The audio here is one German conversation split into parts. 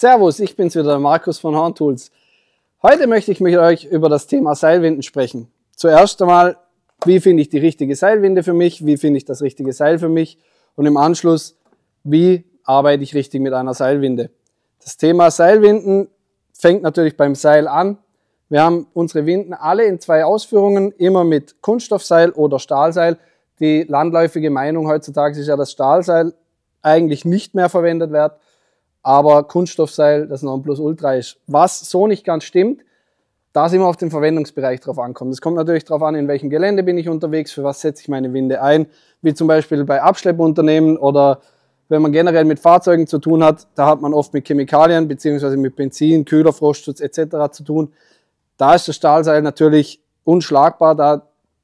Servus, ich bin's wieder, Markus von Horntools. Heute möchte ich mit euch über das Thema Seilwinden sprechen. Zuerst einmal, wie finde ich die richtige Seilwinde für mich? Wie finde ich das richtige Seil für mich? Und im Anschluss, wie arbeite ich richtig mit einer Seilwinde? Das Thema Seilwinden fängt natürlich beim Seil an. Wir haben unsere Winden alle in zwei Ausführungen, immer mit Kunststoffseil oder Stahlseil. Die landläufige Meinung heutzutage ist ja, dass Stahlseil eigentlich nicht mehr verwendet wird aber Kunststoffseil das Nonplusultra ist. Was so nicht ganz stimmt, da es immer auf den Verwendungsbereich drauf ankommt. Es kommt natürlich darauf an, in welchem Gelände bin ich unterwegs, für was setze ich meine Winde ein, wie zum Beispiel bei Abschleppunternehmen oder wenn man generell mit Fahrzeugen zu tun hat, da hat man oft mit Chemikalien bzw. mit Benzin, Kühler, Frostschutz etc. zu tun. Da ist das Stahlseil natürlich unschlagbar, da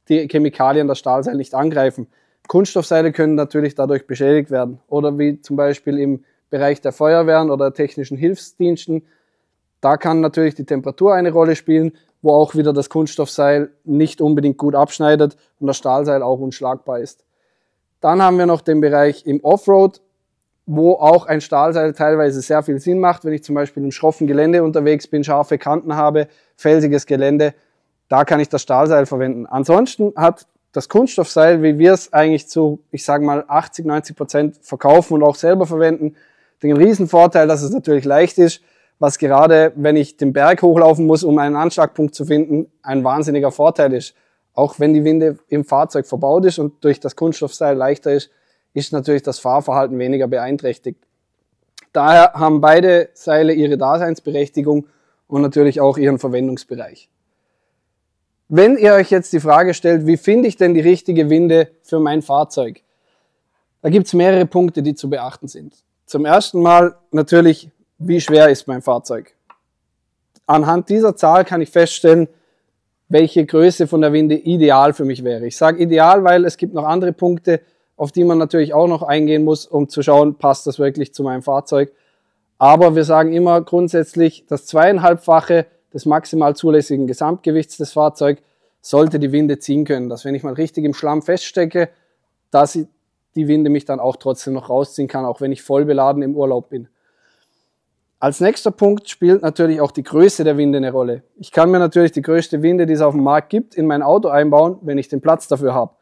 die Chemikalien das Stahlseil nicht angreifen. Kunststoffseile können natürlich dadurch beschädigt werden oder wie zum Beispiel im Bereich der Feuerwehren oder technischen Hilfsdiensten. Da kann natürlich die Temperatur eine Rolle spielen, wo auch wieder das Kunststoffseil nicht unbedingt gut abschneidet und das Stahlseil auch unschlagbar ist. Dann haben wir noch den Bereich im Offroad, wo auch ein Stahlseil teilweise sehr viel Sinn macht, wenn ich zum Beispiel im schroffen Gelände unterwegs bin, scharfe Kanten habe, felsiges Gelände, da kann ich das Stahlseil verwenden. Ansonsten hat das Kunststoffseil, wie wir es eigentlich zu, ich sage mal, 80, 90 Prozent verkaufen und auch selber verwenden, den Riesenvorteil, dass es natürlich leicht ist, was gerade, wenn ich den Berg hochlaufen muss, um einen Anschlagpunkt zu finden, ein wahnsinniger Vorteil ist. Auch wenn die Winde im Fahrzeug verbaut ist und durch das Kunststoffseil leichter ist, ist natürlich das Fahrverhalten weniger beeinträchtigt. Daher haben beide Seile ihre Daseinsberechtigung und natürlich auch ihren Verwendungsbereich. Wenn ihr euch jetzt die Frage stellt, wie finde ich denn die richtige Winde für mein Fahrzeug? Da gibt es mehrere Punkte, die zu beachten sind. Zum ersten Mal natürlich, wie schwer ist mein Fahrzeug? Anhand dieser Zahl kann ich feststellen, welche Größe von der Winde ideal für mich wäre. Ich sage ideal, weil es gibt noch andere Punkte, auf die man natürlich auch noch eingehen muss, um zu schauen, passt das wirklich zu meinem Fahrzeug. Aber wir sagen immer grundsätzlich, das zweieinhalbfache des maximal zulässigen Gesamtgewichts des Fahrzeugs sollte die Winde ziehen können, dass wenn ich mal richtig im Schlamm feststecke, dass, ich, die Winde mich dann auch trotzdem noch rausziehen kann, auch wenn ich voll beladen im Urlaub bin. Als nächster Punkt spielt natürlich auch die Größe der Winde eine Rolle. Ich kann mir natürlich die größte Winde, die es auf dem Markt gibt, in mein Auto einbauen, wenn ich den Platz dafür habe.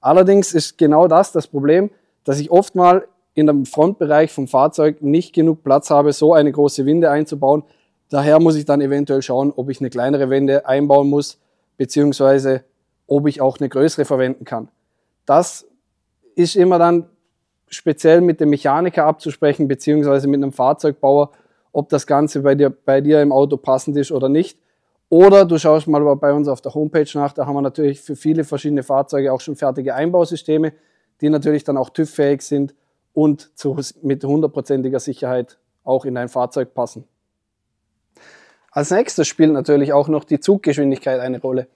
Allerdings ist genau das das Problem, dass ich oftmals in dem Frontbereich vom Fahrzeug nicht genug Platz habe, so eine große Winde einzubauen. Daher muss ich dann eventuell schauen, ob ich eine kleinere Winde einbauen muss, beziehungsweise ob ich auch eine größere verwenden kann. Das ist immer dann speziell mit dem Mechaniker abzusprechen, beziehungsweise mit einem Fahrzeugbauer, ob das Ganze bei dir, bei dir im Auto passend ist oder nicht. Oder du schaust mal bei uns auf der Homepage nach, da haben wir natürlich für viele verschiedene Fahrzeuge auch schon fertige Einbausysteme, die natürlich dann auch TÜV-fähig sind und zu, mit hundertprozentiger Sicherheit auch in dein Fahrzeug passen. Als nächstes spielt natürlich auch noch die Zuggeschwindigkeit eine Rolle.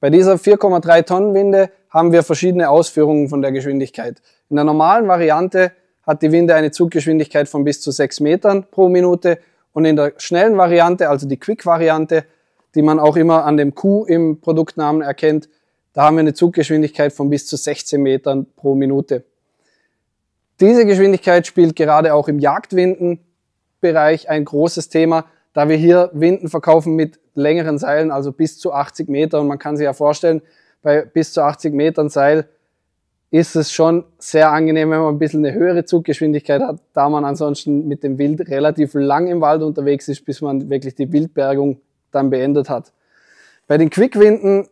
Bei dieser 4,3 Tonnen Winde haben wir verschiedene Ausführungen von der Geschwindigkeit. In der normalen Variante hat die Winde eine Zuggeschwindigkeit von bis zu 6 Metern pro Minute und in der schnellen Variante, also die Quick-Variante, die man auch immer an dem Q im Produktnamen erkennt, da haben wir eine Zuggeschwindigkeit von bis zu 16 Metern pro Minute. Diese Geschwindigkeit spielt gerade auch im Jagdwindenbereich ein großes Thema, da wir hier Winden verkaufen mit längeren Seilen, also bis zu 80 Meter. Und man kann sich ja vorstellen, bei bis zu 80 Metern Seil ist es schon sehr angenehm, wenn man ein bisschen eine höhere Zuggeschwindigkeit hat, da man ansonsten mit dem Wild relativ lang im Wald unterwegs ist, bis man wirklich die Wildbergung dann beendet hat. Bei den Quickwinden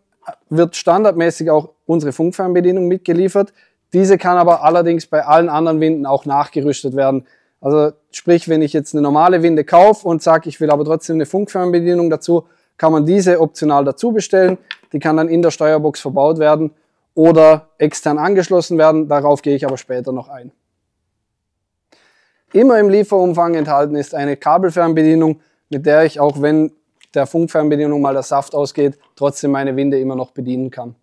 wird standardmäßig auch unsere Funkfernbedienung mitgeliefert. Diese kann aber allerdings bei allen anderen Winden auch nachgerüstet werden. Also sprich, wenn ich jetzt eine normale Winde kaufe und sage, ich will aber trotzdem eine Funkfernbedienung dazu, kann man diese optional dazu bestellen. Die kann dann in der Steuerbox verbaut werden oder extern angeschlossen werden. Darauf gehe ich aber später noch ein. Immer im Lieferumfang enthalten ist eine Kabelfernbedienung, mit der ich auch wenn der Funkfernbedienung mal der Saft ausgeht, trotzdem meine Winde immer noch bedienen kann.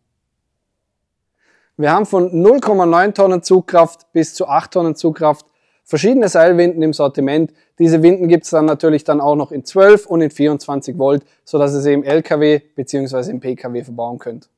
Wir haben von 0,9 Tonnen Zugkraft bis zu 8 Tonnen Zugkraft verschiedene Seilwinden im Sortiment. Diese Winden gibt es dann natürlich dann auch noch in 12 und in 24 Volt, sodass ihr sie im LKW bzw. im PKW verbauen könnt.